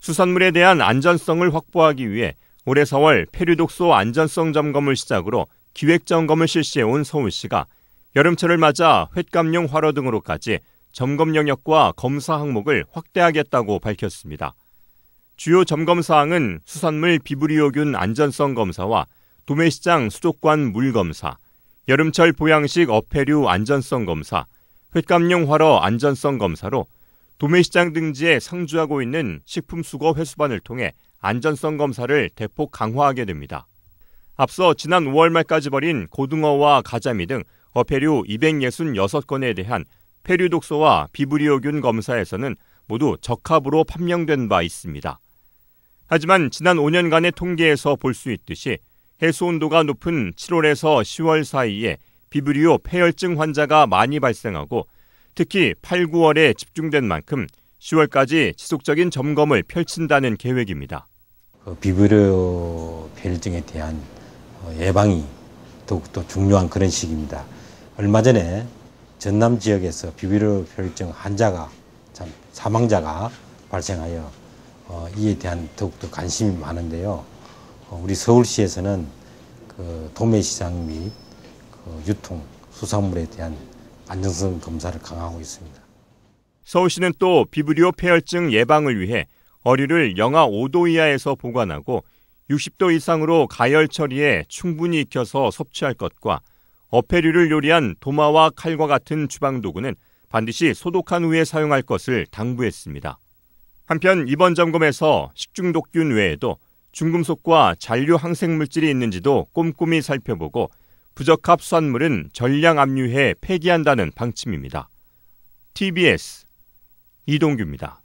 수산물에 대한 안전성을 확보하기 위해 올해 4월 폐류 독소 안전성 점검을 시작으로 기획 점검을 실시해 온 서울시가 여름철을 맞아 횟감용 활어 등으로까지 점검 영역과 검사 항목을 확대하겠다고 밝혔습니다. 주요 점검 사항은 수산물 비브리오균 안전성 검사와 도매시장 수족관 물 검사, 여름철 보양식 어패류 안전성 검사, 횟감용 활어 안전성 검사로 도매시장 등지에 상주하고 있는 식품수거 회수반을 통해 안전성 검사를 대폭 강화하게 됩니다. 앞서 지난 5월 말까지 벌인 고등어와 가자미 등 어패류 266건에 대한 폐류 독소와 비브리오균 검사에서는 모두 적합으로 판명된 바 있습니다. 하지만 지난 5년간의 통계에서 볼 수 있듯이 해수 온도가 높은 7월에서 10월 사이에 비브리오 폐혈증 환자가 많이 발생하고 특히 8, 9월에 집중된 만큼 10월까지 지속적인 점검을 펼친다는 계획입니다. 그 비브리오병증에 대한 어, 예방이 더욱더 중요한 그런 시기입니다. 얼마 전에 전남 지역에서 비비리오증 환자가 참 사망자가 발생하여 어, 이에 대한 더욱더 관심이 많은데요. 어, 우리 서울시에서는 그 도매시장 및그 유통 수산물에 대한 안정성 검사를 강화하고 있습니다. 서울시는 또 비브리오 폐혈증 예방을 위해 어류를 영하 5도 이하에서 보관하고 60도 이상으로 가열 처리에 충분히 익혀서 섭취할 것과 어패류를 요리한 도마와 칼과 같은 주방 도구는 반드시 소독한 후에 사용할 것을 당부했습니다. 한편 이번 점검에서 식중독균 외에도 중금속과 잔류 항생물질이 있는지도 꼼꼼히 살펴보고 부적합 수산물은 전량 압류해 폐기한다는 방침입니다. TBS 이동규입니다.